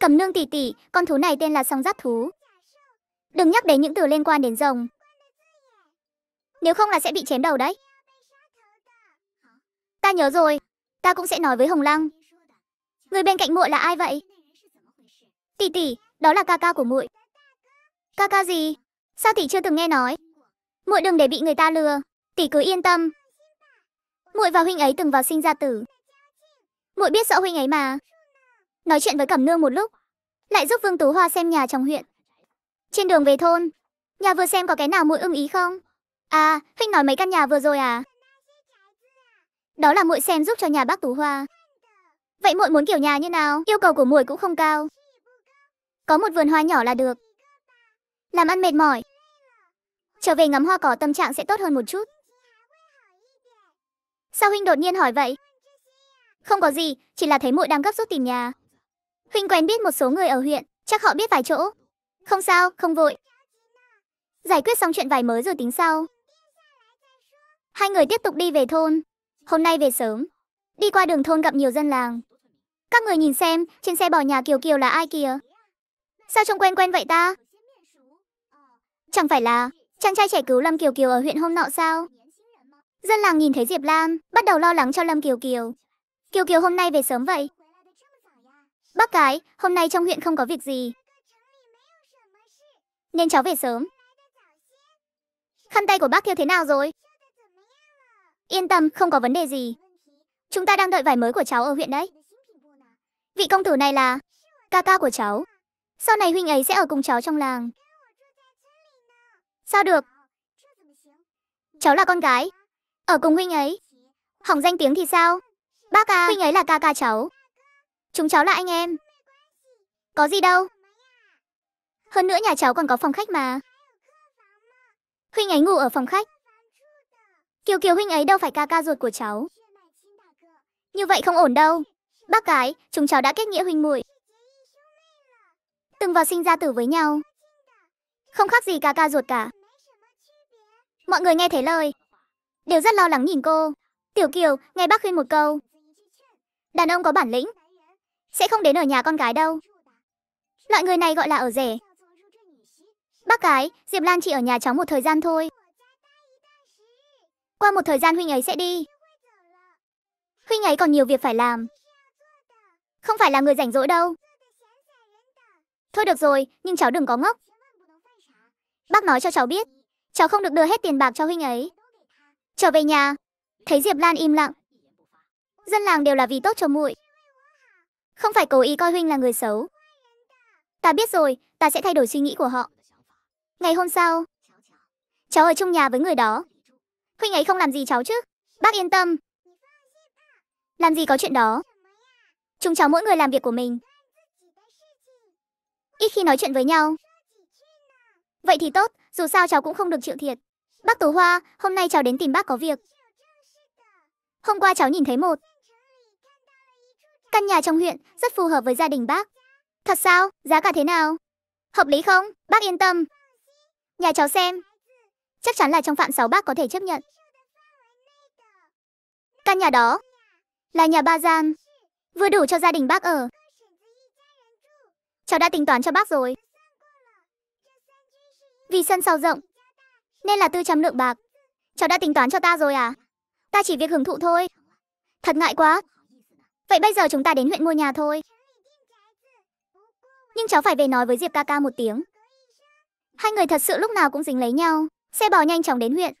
Cầm nương tỷ tỷ, con thú này tên là song giáp thú. Đừng nhắc đến những từ liên quan đến rồng. Nếu không là sẽ bị chém đầu đấy. Ta nhớ rồi, ta cũng sẽ nói với Hồng Lăng. Người bên cạnh muội là ai vậy? Tỷ tỷ, đó là ca ca của muội. Ca ca gì? Sao tỷ chưa từng nghe nói? Muội đừng để bị người ta lừa, tỷ cứ yên tâm. Muội và huynh ấy từng vào sinh ra tử. Muội biết rõ huynh ấy mà nói chuyện với Cẩm Nương một lúc, lại giúp Vương Tú Hoa xem nhà trong huyện. Trên đường về thôn, nhà vừa xem có cái nào muội ưng ý không? À, huynh nói mấy căn nhà vừa rồi à? Đó là muội xem giúp cho nhà bác Tú Hoa. Vậy muội muốn kiểu nhà như nào? Yêu cầu của muội cũng không cao. Có một vườn hoa nhỏ là được. Làm ăn mệt mỏi. Trở về ngắm hoa cỏ tâm trạng sẽ tốt hơn một chút. Sao huynh đột nhiên hỏi vậy? Không có gì, chỉ là thấy muội đang gấp rút tìm nhà. Huynh quen biết một số người ở huyện, chắc họ biết vài chỗ. Không sao, không vội. Giải quyết xong chuyện vài mới rồi tính sau. Hai người tiếp tục đi về thôn. Hôm nay về sớm. Đi qua đường thôn gặp nhiều dân làng. Các người nhìn xem, trên xe bò nhà Kiều Kiều là ai kìa? Sao trông quen quen vậy ta? Chẳng phải là chàng trai trẻ cứu Lâm Kiều Kiều ở huyện hôm nọ sao? Dân làng nhìn thấy Diệp Lam, bắt đầu lo lắng cho Lâm Kiều Kiều. Kiều Kiều hôm nay về sớm vậy, Bác cái, hôm nay trong huyện không có việc gì. Nên cháu về sớm. Khăn tay của bác kia thế nào rồi? Yên tâm, không có vấn đề gì. Chúng ta đang đợi vải mới của cháu ở huyện đấy. Vị công tử này là ca ca của cháu. Sau này huynh ấy sẽ ở cùng cháu trong làng. Sao được? Cháu là con gái. Ở cùng huynh ấy. Hỏng danh tiếng thì sao? Bác à, huynh ấy là ca ca cháu. Chúng cháu là anh em. Có gì đâu. Hơn nữa nhà cháu còn có phòng khách mà. Huynh ấy ngủ ở phòng khách. Kiều Kiều huynh ấy đâu phải ca ca ruột của cháu. Như vậy không ổn đâu. Bác gái, chúng cháu đã kết nghĩa huynh muội. Từng vào sinh ra tử với nhau. Không khác gì ca ca ruột cả. Mọi người nghe thấy lời, đều rất lo lắng nhìn cô. Tiểu Kiều, nghe bác khuyên một câu. Đàn ông có bản lĩnh, sẽ không đến ở nhà con gái đâu. Loại người này gọi là ở rể. Bác gái, Diệp Lan chỉ ở nhà cháu một thời gian thôi. Qua một thời gian huynh ấy sẽ đi. Huynh ấy còn nhiều việc phải làm. Không phải là người rảnh rỗi đâu. Thôi được rồi, nhưng cháu đừng có ngốc. Bác nói cho cháu biết, cháu không được đưa hết tiền bạc cho huynh ấy. Trở về nhà, thấy Diệp Lan im lặng. Dân làng đều là vì tốt cho muội. Không phải cố ý coi huynh là người xấu. Ta biết rồi, ta sẽ thay đổi suy nghĩ của họ. Ngày hôm sau, cháu ở chung nhà với người đó. Huynh ấy không làm gì cháu chứ? Bác yên tâm. Làm gì có chuyện đó. Chúng cháu mỗi người làm việc của mình. Ít khi nói chuyện với nhau. Vậy thì tốt, dù sao cháu cũng không được chịu thiệt. Bác tú Hoa, hôm nay cháu đến tìm bác có việc. Hôm qua cháu nhìn thấy một Căn nhà trong huyện rất phù hợp với gia đình bác. Thật sao? Giá cả thế nào? Hợp lý không? Bác yên tâm. Nhà cháu xem. Chắc chắn là trong phạm sáu bác có thể chấp nhận. Căn nhà đó là nhà ba gian, vừa đủ cho gia đình bác ở. Cháu đã tính toán cho bác rồi. Vì sân sau rộng, nên là tư trăm lượng bạc. Cháu đã tính toán cho ta rồi à? Ta chỉ việc hưởng thụ thôi. Thật ngại quá, Vậy bây giờ chúng ta đến huyện mua nhà thôi. Nhưng cháu phải về nói với Diệp ca ca một tiếng. Hai người thật sự lúc nào cũng dính lấy nhau. Xe bò nhanh chóng đến huyện.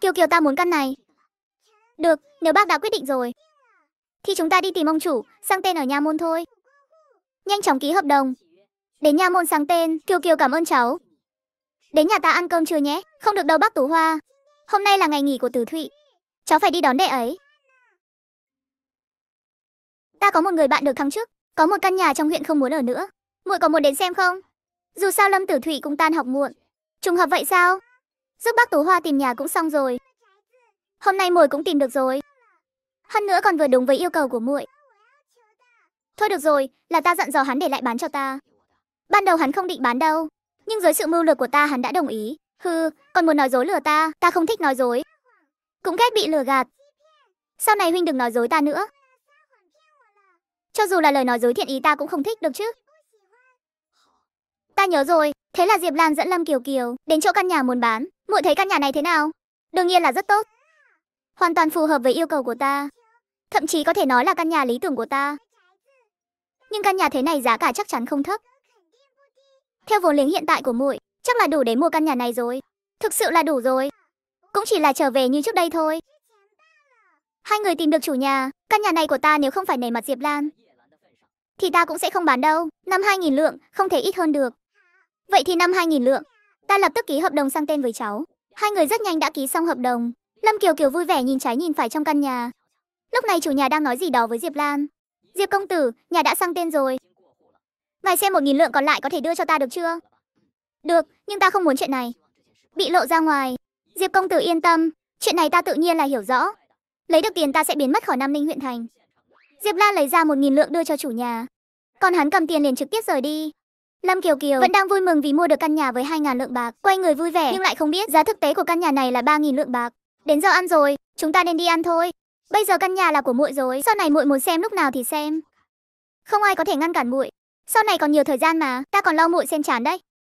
Kiều Kiều ta muốn căn này. Được, nếu bác đã quyết định rồi. Thì chúng ta đi tìm ông chủ, sang tên ở nhà môn thôi. Nhanh chóng ký hợp đồng. Đến nhà môn sang tên, Kiều Kiều cảm ơn cháu. Đến nhà ta ăn cơm chưa nhé? Không được đâu bác Tú Hoa. Hôm nay là ngày nghỉ của Từ Thụy. Cháu phải đi đón đệ ấy ta có một người bạn được thăng chức có một căn nhà trong huyện không muốn ở nữa muội có muốn đến xem không dù sao lâm tử thủy cũng tan học muộn trùng hợp vậy sao giúp bác tú hoa tìm nhà cũng xong rồi hôm nay muội cũng tìm được rồi hơn nữa còn vừa đúng với yêu cầu của muội thôi được rồi là ta dặn dò hắn để lại bán cho ta ban đầu hắn không định bán đâu nhưng dưới sự mưu lược của ta hắn đã đồng ý Hừ, còn muốn nói dối lừa ta ta không thích nói dối cũng ghét bị lừa gạt sau này huynh đừng nói dối ta nữa cho dù là lời nói dối thiện ý ta cũng không thích được chứ. Ta nhớ rồi, thế là Diệp Lan dẫn Lâm Kiều Kiều đến chỗ căn nhà muốn bán. Muội thấy căn nhà này thế nào? Đương nhiên là rất tốt. Hoàn toàn phù hợp với yêu cầu của ta. Thậm chí có thể nói là căn nhà lý tưởng của ta. Nhưng căn nhà thế này giá cả chắc chắn không thấp. Theo vốn liếng hiện tại của muội, chắc là đủ để mua căn nhà này rồi. Thực sự là đủ rồi. Cũng chỉ là trở về như trước đây thôi. Hai người tìm được chủ nhà, căn nhà này của ta nếu không phải nể mặt Diệp Lan, thì ta cũng sẽ không bán đâu. Năm 2000 lượng, không thể ít hơn được. Vậy thì năm 2000 lượng, ta lập tức ký hợp đồng sang tên với cháu. Hai người rất nhanh đã ký xong hợp đồng. Lâm Kiều Kiều vui vẻ nhìn trái nhìn phải trong căn nhà. Lúc này chủ nhà đang nói gì đó với Diệp Lan. Diệp công tử, nhà đã sang tên rồi. Ngài xem một nghìn lượng còn lại có thể đưa cho ta được chưa? Được, nhưng ta không muốn chuyện này. Bị lộ ra ngoài. Diệp công tử yên tâm, chuyện này ta tự nhiên là hiểu rõ. Lấy được tiền ta sẽ biến mất khỏi Nam Ninh huyện thành. Diệp Lan lấy ra một nghìn lượng đưa cho chủ nhà. Còn hắn cầm tiền liền trực tiếp rời đi. Lâm Kiều Kiều vẫn đang vui mừng vì mua được căn nhà với 2.000 lượng bạc, quay người vui vẻ nhưng lại không biết giá thực tế của căn nhà này là 3.000 lượng bạc. Đến giờ ăn rồi, chúng ta nên đi ăn thôi. Bây giờ căn nhà là của muội rồi, sau này muội muốn xem lúc nào thì xem. Không ai có thể ngăn cản muội. Sau này còn nhiều thời gian mà, ta còn lo muội xem chán đấy.